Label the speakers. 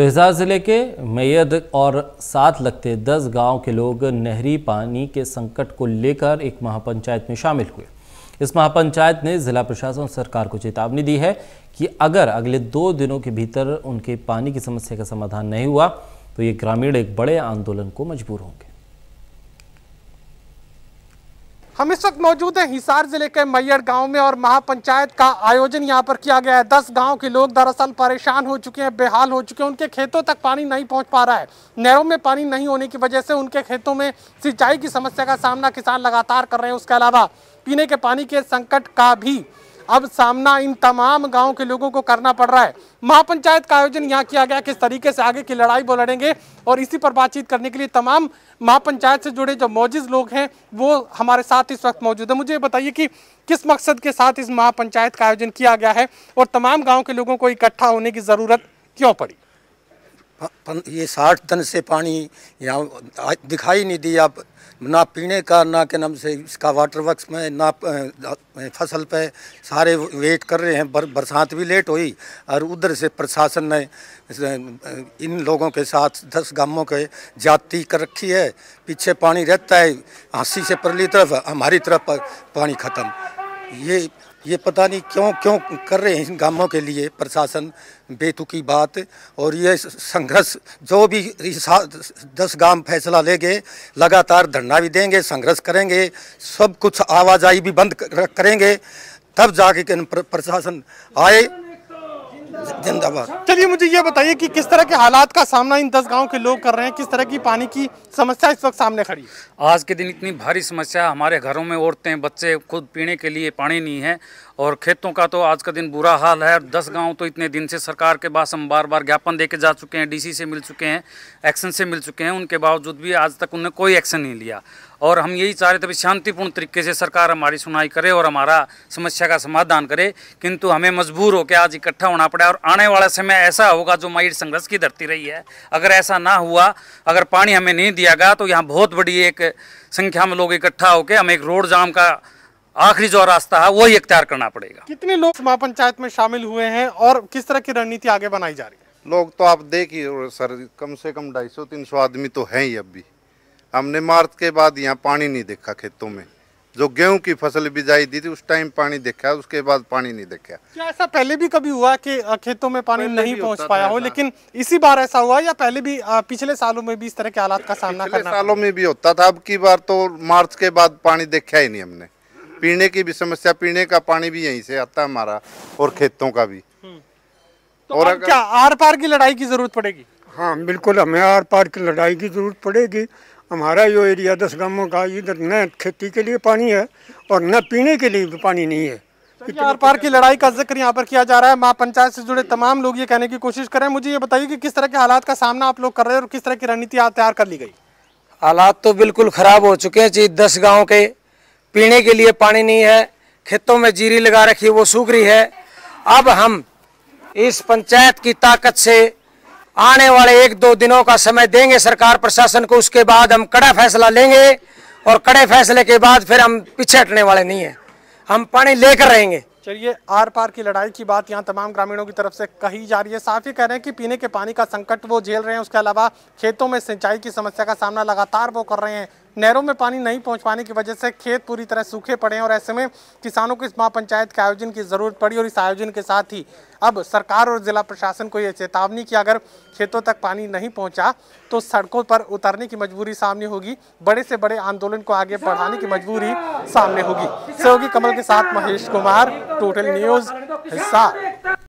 Speaker 1: तो हिसार ज़िले के मैयद और साथ लगते दस गांव के लोग नहरी पानी के संकट को लेकर एक महापंचायत में शामिल हुए इस महापंचायत ने ज़िला प्रशासन और सरकार को चेतावनी दी है कि अगर अगले दो दिनों के भीतर उनके पानी की समस्या का समाधान नहीं हुआ तो ये ग्रामीण एक बड़े आंदोलन को मजबूर होंगे
Speaker 2: हम इस वक्त मौजूद हैं हिसार जिले के मैयर गांव में और महापंचायत का आयोजन यहां पर किया गया है दस गांव के लोग दरअसल परेशान हो चुके हैं बेहाल हो चुके हैं उनके खेतों तक पानी नहीं पहुंच पा रहा है नहरों में पानी नहीं होने की वजह से उनके खेतों में सिंचाई की समस्या का सामना किसान लगातार कर रहे हैं उसके अलावा पीने के पानी के संकट का भी अब सामना इन तमाम गाँव के लोगों को करना पड़ रहा है महापंचायत का आयोजन यहाँ किया गया किस तरीके से आगे की लड़ाई वो लड़ेंगे और इसी पर बातचीत करने के लिए तमाम महापंचायत से जुड़े जो मौजूद लोग हैं वो हमारे साथ इस वक्त मौजूद है मुझे बताइए कि किस मकसद के साथ इस महापंचायत का आयोजन किया गया है और तमाम गाँव के लोगों को इकट्ठा होने की ज़रूरत क्यों पड़ी ये साठ दिन से पानी
Speaker 3: यहाँ
Speaker 2: दिखाई नहीं दिया
Speaker 3: ना पीने का ना के नाम से इसका वाटर वर्क्स में ना फसल पे सारे वेट कर रहे हैं बर, बरसात भी लेट हुई और उधर से प्रशासन ने इन लोगों के साथ दस गांवों के जाति कर रखी है पीछे पानी रहता है हंसी से परली तरफ हमारी तरफ पानी ख़त्म ये ये पता नहीं क्यों क्यों कर रहे हैं इन गांवों के लिए प्रशासन बेतुकी बात और ये संघर्ष जो भी दस गांव फैसला लेंगे लगातार धरना भी देंगे संघर्ष करेंगे सब कुछ आवाजाही भी बंद करेंगे तब
Speaker 2: जाके प्रशासन आए
Speaker 3: जिंदाबाद
Speaker 2: चलिए मुझे ये बताइए कि किस तरह के हालात का सामना इन दस गाँव के लोग कर रहे हैं किस तरह की पानी की समस्या इस वक्त सामने खड़ी
Speaker 1: आज के दिन इतनी भारी समस्या हमारे घरों में औरतें बच्चे खुद पीने के लिए पानी नहीं है और खेतों का तो आज का दिन बुरा हाल है दस गांव तो इतने दिन से सरकार के पास हम बार बार ज्ञापन दे के जा चुके हैं डीसी से मिल चुके हैं एक्शन से मिल चुके हैं उनके बावजूद भी आज तक उन्हें कोई एक्शन नहीं लिया और हम यही चाह रहे थे शांतिपूर्ण तरीके से सरकार हमारी सुनाई करे और हमारा समस्या का समाधान करे किंतु हमें मजबूर होकर आज इकट्ठा होना पड़ा और आने वाला समय ऐसा होगा जो माइट संघर्ष की धरती रही है अगर ऐसा ना हुआ अगर पानी हमें नहीं दिया गया तो यहाँ बहुत बड़ी एक संख्या में लोग इकट्ठा होकर हमें एक रोड जाम का आखिरी जो रास्ता है वही अख्तियार करना पड़ेगा
Speaker 2: कितने लोग महापंचायत में शामिल हुए हैं और किस तरह की रणनीति आगे बनाई जा रही
Speaker 1: है लोग तो आप देखिए सर कम से कम ढाई सौ तीन सौ आदमी तो हैं ही अब भी हमने मार्च के बाद यहाँ पानी नहीं देखा खेतों में जो गेहूं की फसल बिजाई दी थी उस टाइम पानी देखा उसके बाद पानी नहीं देखा
Speaker 2: क्या ऐसा पहले भी कभी हुआ कि खेतों में पानी नहीं पहुंच पाया हो लेकिन इसी बार ऐसा हुआ या पहले भी पिछले सालों में भी इस तरह के हालात का सामना करना सालों
Speaker 1: में भी होता था अब की बार तो मार्च के बाद पानी देखा ही नहीं हमने पीने की भी समस्या पीने का पानी भी यही से आता हमारा और खेतों का भी हम्म। तो और क्या आर पार की लड़ाई की जरूरत पड़ेगी हाँ बिल्कुल हमें आर पार की लड़ाई की जरूरत पड़ेगी हमारा जो एरिया दस
Speaker 2: गांवों का इधर न खेती के लिए पानी है और न पीने के लिए पानी नहीं है आर पार की लड़ाई का जिक्र यहाँ पर किया जा रहा है माँ पंचायत से जुड़े तमाम लोग ये कहने की कोशिश कर रहे हैं मुझे ये बताइए कि किस तरह के हालात का सामना आप लोग कर रहे हैं और किस तरह की रणनीति तैयार कर ली गई हालात तो बिल्कुल ख़राब
Speaker 3: हो चुके हैं जी दस गाँव के पीने के लिए पानी नहीं है खेतों में जीरी लगा रखी है वो सूख रही है अब हम इस पंचायत की ताकत से आने वाले एक दो दिनों का समय देंगे सरकार प्रशासन को उसके बाद हम कड़ा फैसला लेंगे और कड़े फैसले के बाद फिर हम पीछे हटने वाले नहीं है हम पानी लेकर रहेंगे
Speaker 2: चलिए आर पार की लड़ाई की बात यहाँ तमाम ग्रामीणों की तरफ से कही जा रही है साफ ही कह रहे हैं कि पीने के पानी का संकट वो झेल रहे हैं उसके अलावा खेतों में सिंचाई की समस्या का सामना लगातार वो कर रहे हैं नहरों में पानी नहीं पहुंच पाने की वजह से खेत पूरी तरह सूखे पड़े हैं और ऐसे में किसानों को इस महापंचायत के आयोजन की ज़रूरत पड़ी और इस आयोजन के साथ ही अब सरकार और ज़िला प्रशासन को यह चेतावनी कि अगर खेतों तक पानी नहीं पहुंचा तो सड़कों पर उतरने की मजबूरी सामने होगी बड़े से बड़े आंदोलन को आगे बढ़ाने की मजबूरी सामने होगी सहयोगी कमल के साथ महेश कुमार टोटल न्यूज़ हिस्सा